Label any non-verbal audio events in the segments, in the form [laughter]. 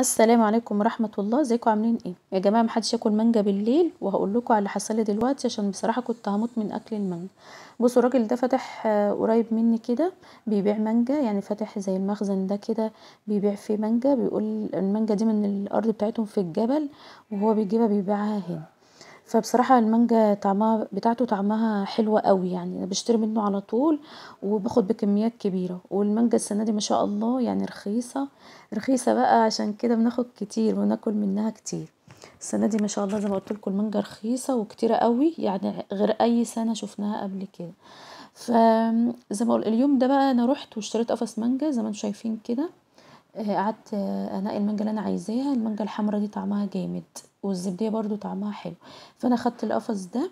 السلام عليكم ورحمه الله ازيكم عاملين ايه يا جماعه محدش ياكل مانجا بالليل وهقول لكم على اللي حصل لي دلوقتي عشان بصراحه كنت هموت من اكل المانجا بصوا الراجل ده فاتح آه، قريب مني كده بيبيع مانجا يعني فاتح زي المخزن ده كده بيبيع فيه مانجا بيقول المانجا دي من الارض بتاعتهم في الجبل وهو بيجيبها بيبيعها هنا فبصراحة المانجا طعمها بتاعته طعمها حلو قوي يعني انا بشتري منه على طول وباخد بكميات كبيرة والمانجا السنة دي ما شاء الله يعني رخيصة رخيصة بقى عشان كده بناخد كتير وناكل منها كتير السنة دي ما شاء الله زي ما قلت لكم المانجا رخيصة وكتيرة قوي يعني غير اي سنة شفناها قبل كده فزي ما اليوم ده بقى انا رحت واشتريت قفص مانجا زي ما انتم شايفين كده آه، قعدت آه، انقي المانجا اللي انا عايزاها المانجا الحمرا دي طعمها جامد والزبدية برضو طعمها حلو فانا خدت القفص ده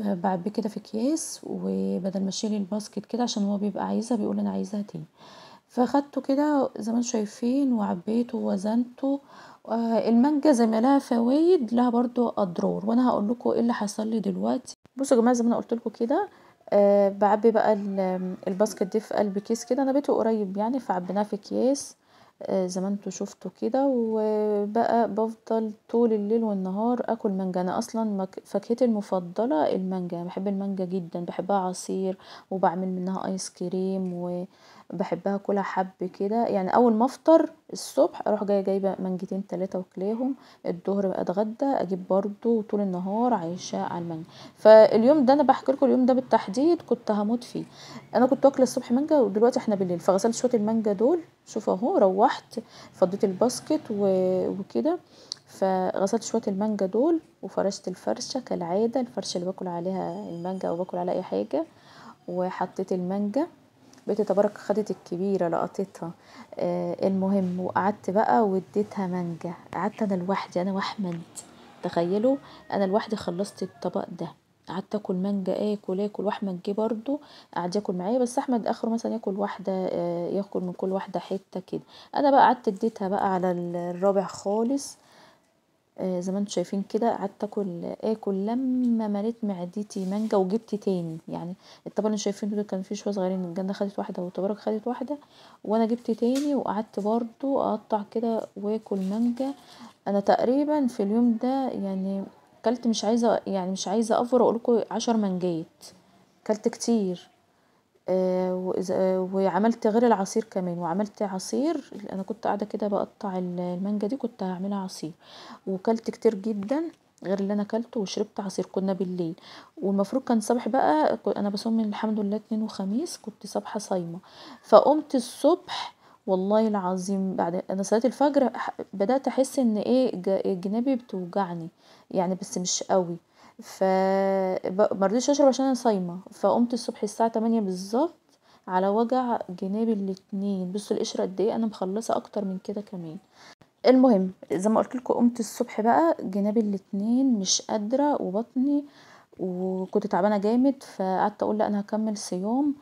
بعبيه كده في اكياس وبدل ما اشيل الباسكت كده عشان هو بيبقى عايزها بيقول انا عايزها تاني فاخدته كده زي ما انتم شايفين وعبيته ووزنته آه، المانجا زي ما لها فوايد لها برضو اضرار وانا هقول لكم ايه اللي حصل لي دلوقتي بصوا يا جماعه زي ما انا قلت لكم كده بعبي بقى الباسكت دي في قلب كيس كده انا بيته قريب يعني فعبيناه في اكياس آه، زي ما انتوا شفتوا كده وبقى بفضل طول الليل والنهار اكل مانجا انا اصلا فاكهتي المفضله المانجا بحب المانجا جدا بحبها عصير وبعمل منها ايس كريم بحبها اكلها حب كده يعني اول ما افطر الصبح اروح جايه جايبه منجتين ثلاثه واكلاهم الظهر بقى اتغدى اجيب برضو طول النهار عايشه على المانجا فاليوم ده انا بحكي لكم اليوم ده بالتحديد كنت هموت فيه انا كنت واكله الصبح مانجا ودلوقتي احنا بالليل فغسلت شويه المانجا دول شوف اهو روحت فضيت الباسكت وكده فغسلت شويه المانجا دول وفرشت الفرشه كالعاده الفرشه اللي باكل عليها المانجا او باكل عليها اي حاجه وحطيت المانجا بقيت تبارك خدت الكبيرة لقطتها آه المهم وقعدت بقى واديتها مانجا قعدت انا لوحدي انا واحمد تخيلوا انا لوحدي خلصت الطبق ده قعدت اكل مانجا اكل اكل واحمد جه برضو قعد ياكل معايا بس احمد اخره مثلا ياكل واحده آه ياكل من كل واحده حته كده انا بقى قعدت اديتها بقى على الرابع خالص آه، زي ما انتم شايفين كده قعدت اكل اكل لما مليت معدتي مانجا وجبت تاني يعني الطبق اللي شايفين ده كان فيه شويه صغيرين الجنه خدت واحده وتبارك خدت واحده وانا جبت تاني وقعدت برضو اقطع كده واكل مانجا انا تقريبا في اليوم ده يعني كلت مش عايزه يعني مش عايزه اقول اقولكوا عشر منجات كلت كتير آه، وعملت غير العصير كمان وعملت عصير انا كنت قاعده كده بقطع المانجا دي كنت هعملها عصير وكلت كتير جدا غير اللي انا كلته وشربت عصير كنا بالليل والمفروض كان صبح بقى انا بصوم من الحمد لله اتنين وخميس كنت صبحه صايمه فقمت الصبح والله العظيم بعد انا صليت الفجر بدات احس ان ايه جنابي بتوجعني يعني بس مش قوي رضيتش اشرب عشان انا صايمه فقمت الصبح الساعه تمانية بالظبط على وجع جناب الاتنين بصوا القشره قد ايه انا مخلصه اكتر من كده كمان المهم زي ما قلت لكم قمت الصبح بقى جناب الاتنين مش قادره وبطني وكنت تعبانه جامد فقعدت اقول لا انا هكمل صيام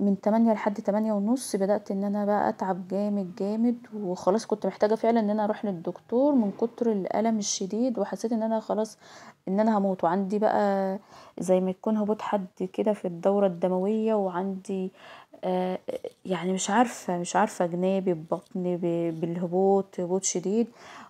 من تمانية لحد تمانية ونص بدأت ان انا بقى اتعب جامد جامد وخلاص كنت محتاجة فعلا ان انا اروح للدكتور من كتر الألم الشديد وحسيت ان انا خلاص ان انا هموت وعندي بقى زي ما يكون هبوط حد كده في الدورة الدموية وعندي آه، يعني مش عارفة مش عارفة جنابي ببطني بالهبوط هبوط شديد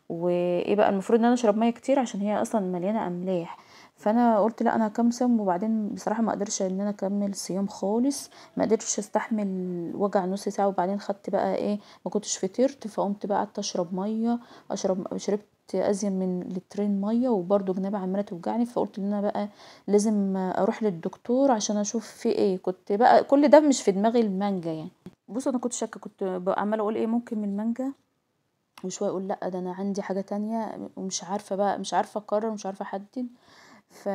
وايه بقى المفروض ان انا اشرب مية كتير عشان هي اصلا مليانة املاح. فانا قلت لا انا هكمل صيام وبعدين بصراحه ما قدرش ان انا اكمل صيام خالص ما قدرتش استحمل وجع نص ساعه وبعدين خدت بقى ايه ما كنتش فطرت فقمت بقى قعدت اشرب ميه اشرب شربت ازيد من لترين ميه وبرده جنابي عماله توجعني فقلت ان انا بقى لازم اروح للدكتور عشان اشوف في ايه كنت بقى كل ده مش في دماغي المانجا يعني بص انا كنت شاكه كنت عماله اقول ايه ممكن من المانجا وشويه اقول لا ده انا عندي حاجه تانية ومش عارفه بقى مش عارفه اقرر مش عارفه احدد ف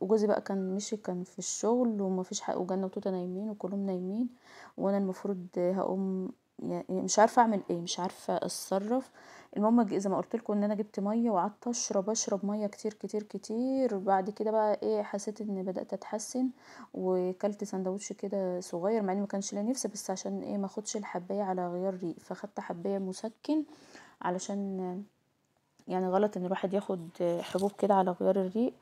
وجوزي بقى كان مشي كان في الشغل ومفيش حق وجنة وتوتة نايمين وكلهم نايمين وانا المفروض هقوم يعني مش عارفه اعمل ايه مش عارفه اتصرف المهم زي ما قلت لكم ان انا جبت ميه وقعدت اشرب اشرب ميه كتير كتير كتير بعد كده بقى ايه حسيت ان بدات اتحسن وكلت سندوتش كده صغير مع ان ما كانش ليا نفسي بس عشان ايه ما اخدش الحبايه على غيار ريق فاخدت حبايه مسكن علشان يعني غلط ان الواحد ياخد حبوب كده على غيار الريق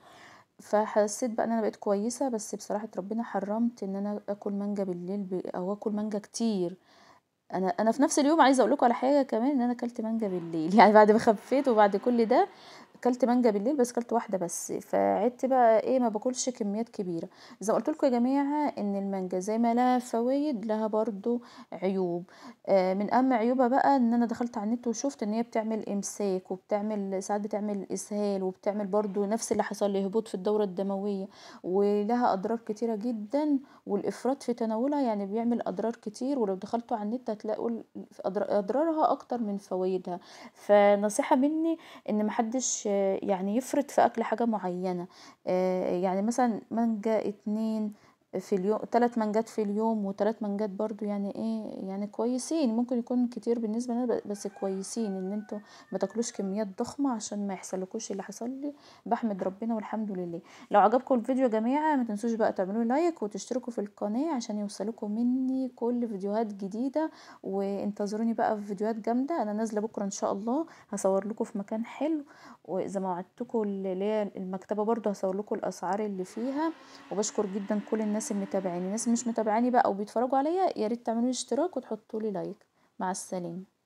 فحسيت بقى ان انا بقيت كويسه بس بصراحه ربنا حرمت ان انا اكل مانجا بالليل او اكل مانجا كتير انا انا في نفس اليوم عايزه اقول لكم على حاجه كمان ان انا اكلت مانجا بالليل [laughs] يعني بعد ما خفيت وبعد كل ده اكلت مانجا بالليل بس اكلت واحده بس فعدت بقى ايه ما باكلش كميات كبيره زي ما قلت لكم يا جماعه ان المانجا زي ما لها فوائد لها برضو عيوب آه من اهم عيوبها بقى ان انا دخلت على النت وشفت ان هي بتعمل امساك وبتعمل ساعات بتعمل اسهال وبتعمل برضو نفس اللي حصل لي هبوط في الدوره الدمويه ولها اضرار كتيره جدا والافراط في تناولها يعني بيعمل اضرار كتير ولو دخلتوا على النت هتلاقوا اضرارها اكتر من فوائدها فنصيحه مني ان محدش يعني يفرط في أكل حاجة معينة آه، يعني مثلا مانجا اتنين في اليوم ثلاث منجات في اليوم وثلاث منجات برضو يعني ايه يعني كويسين ممكن يكون كتير بالنسبه لنا بس كويسين ان انتوا ما تاكلوش كميات ضخمه عشان ما يحصلكوش اللي حصل لي بحمد ربنا والحمد لله لو عجبكم الفيديو يا جماعه ما تنسوش بقى تعملوا لايك وتشتركوا في القناه عشان يوصلكم مني كل فيديوهات جديده وانتظروني بقى في فيديوهات جامده انا نازله بكره ان شاء الله هصور لكم في مكان حلو واذا ما وعدتكم اللي هي المكتبه برضو هصور لكم الاسعار اللي فيها وبشكر جدا كل الناس الناس اللي الناس مش متابعاني بقى وبيتفرجوا عليا يا ريت تعملوا اشتراك وتحطوا لي لايك مع السلامه